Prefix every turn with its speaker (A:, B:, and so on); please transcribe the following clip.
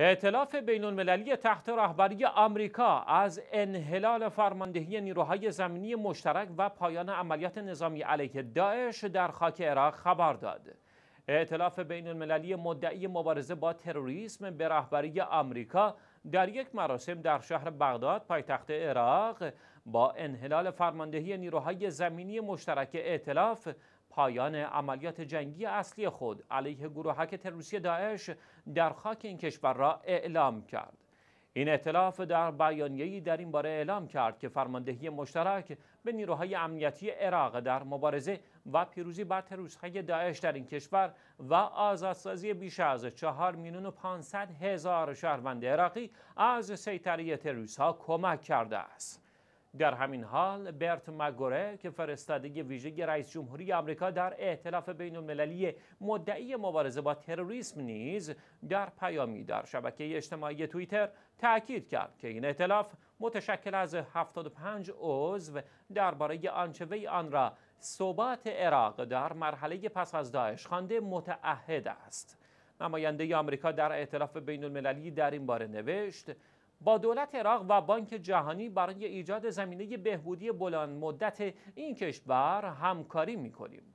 A: ائتلاف بین المللی تحت رهبری آمریکا از انحلال فرماندهی نیروهای زمینی مشترک و پایان عملیات نظامی علیه داعش در خاک عراق خبر داد. ائتلاف بین المللی مدعی مبارزه با تروریسم به رهبری آمریکا در یک مراسم در شهر بغداد پایتخت عراق با انحلال فرماندهی نیروهای زمینی مشترک ائتلاف پایان عملیات جنگی اصلی خود علیه گروهک تروریستی داعش در خاک این کشور را اعلام کرد این اطلاف در بیانیه‌ای در این باره اعلام کرد که فرماندهی مشترک به نیروهای امنیتی عراق در مبارزه و پیروزی بر تروریست‌های داعش در این کشور و آزادسازی بیش از 4 میلیون و 500 هزار شهروند عراقی از سیطره تروریست‌ها کمک کرده است. در همین حال برت مگوره که فرستاده ویژه رئیس جمهوری آمریکا در ائتلاف بین المللی مدعی مبارزه با تروریسم نیز در پیامی در شبکه اجتماعی توییتر تاکید کرد که این ائتلاف متشکل از 75 عضو درباره آنچه وی آن را ثبات عراق در مرحله پس از داعش خوانده متعهد است نماینده آمریکا در ائتلاف بین المللی در این باره نوشت با دولت عراق و بانک جهانی برای ایجاد زمینه بهبودی بلند مدت این کشور همکاری میکنیم.